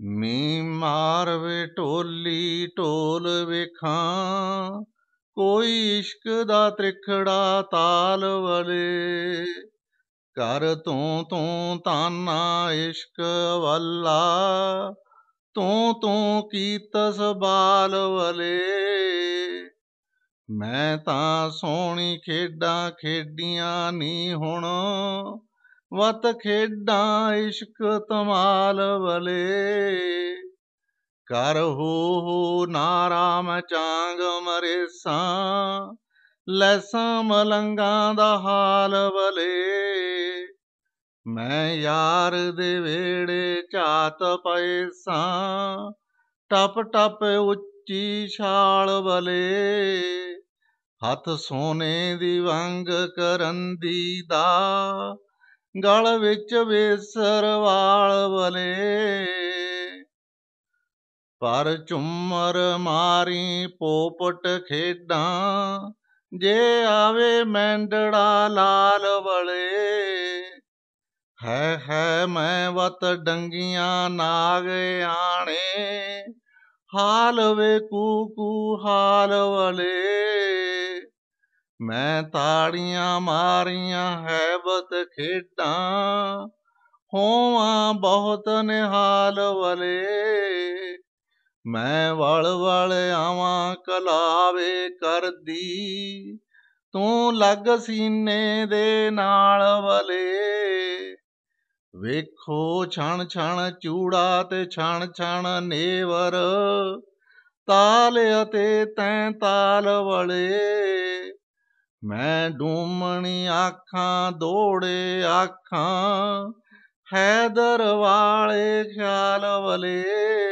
ਮੀ ਮਾਰ ਵੇ ਢੋਲੀ ਢੋਲ ਵੇਖਾਂ ਕੋਈ ਇਸ਼ਕ ਦਾ ਤ੍ਰਿਖੜਾ ਤਾਲ ਵਲੇ ਕਰ ਤੂੰ ਤੂੰ ਤਾਨਾ ਇਸ਼ਕ ਵੱਲਾ ਤੂੰ ਤੂੰ ਕੀਤਸ ਬਾਲ ਵਲੇ ਮੈਂ ਤਾਂ ਸੋਹਣੀ ਖੇਡਾਂ ਖੇਡੀਆਂ ਨਹੀਂ ਹੁਣ ਮਤ ਖੇਡਾਂ ਇਸ਼ਕ ਤਮਾਲ ਵਲੇ ਕਰ ਹੋ ਹੋ ਨਾਰਾਮ ਚਾਂਗ ਮਰੇ ਸਾਂ ਲੈਸਾਂ ਮਲੰਗਾਂ ਦਾ ਹਾਲ ਵਲੇ ਮੈਂ ਯਾਰ ਦੇ ਵੇੜੇ ਝਾਤ ਪਏ ਸਾਂ ਟਪ ਟਪ ਉੱਚੀ ਛਾਲ ਵਲੇ ਹੱਥ ਸੋਨੇ ਦੀ ਵੰਗ ਕਰੰਦੀ ਦਾ ਗਲ ਵਿੱਚ ਵੇਸਰ ਵਾਲ ਬਲੇ ਪਰ ਝੁੰਮਰ ਮਾਰੀ ਪੋਪਟ ਖੇਡਾਂ ਜੇ ਆਵੇ ਮੈਂਡੜਾ ਲਾਲ ਬਲੇ ਹੈ ਹੈ ਮੈਂ ਵਤ ਡੰਗੀਆਂ ਨਾਗ ਆਣੇ ਹਾਲ ਵੇ ਕੂ ਕੂ ਹਾਲ ਵਲੇ ਮੈਂ ਤਾੜੀਆਂ ਮਾਰੀਆਂ ਹੈਬਤ ਖੇਡਾਂ ਹੋਵਾਂ ਬਹੁਤ ਨਿਹਾਲ ਵਲੇ ਮੈਂ ਵਲ ਵਲ ਆਵਾਂ ਕਲਾਵੇ ਕਰਦੀ ਤੂੰ ਲੱਗ ਸੀਨੇ ਦੇ ਨਾਲ ਵਲੇ ਵੇਖੋ ਛਣ ਛਣ ਚੂੜਾ ਤੇ ਛਣ ਛਣ ਨੇਵਰ ਤਾਲ ਅਤੇ ਤੈਂ ਤਾਲ ਵਲੇ ਮੈਂ ਡੂਮਣੀ ਆਖਾਂ ਦੋੜੇ ਆਖਾਂ ਹੈਦਰ ਵਾਲੇ ਖਿਆਲ ਵਲੇ